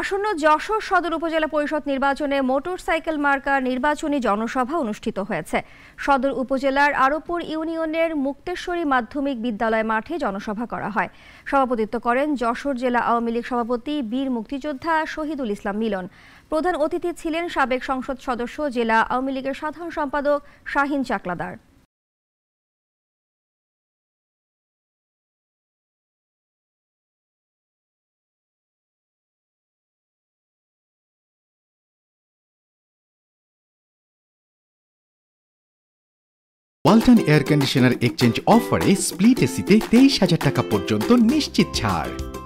আসন্ন যশোর সদর উপজেলা পরিষদ নির্বাচনে মোটরসাইকেল মার্কা নির্বাচনী জনসভা অনুষ্ঠিত হয়েছে সদর উপজেলার আরোপুর ইউনিয়নের মুক্তেশ্বরী মাধ্যমিক বিদ্যালয় মাঠে জনসভা করা হয় সভাপতিত্ব করেন যশোর জেলা আওয়ামী লীগ সভাপতি বীর মুক্তিযোদ্ধা শহীদুল ইসলাম মিলন প্রধান অতিথি ছিলেন সাবেক সংসদ সদস্য জেলা আওয়ামী লীগের সাধারণ সম্পাদক Shahin Chakladar Walton air conditioner exchange অফারে স্প্লিট এসিতে তেইশ হাজার টাকা পর্যন্ত নিশ্চিত ছাড়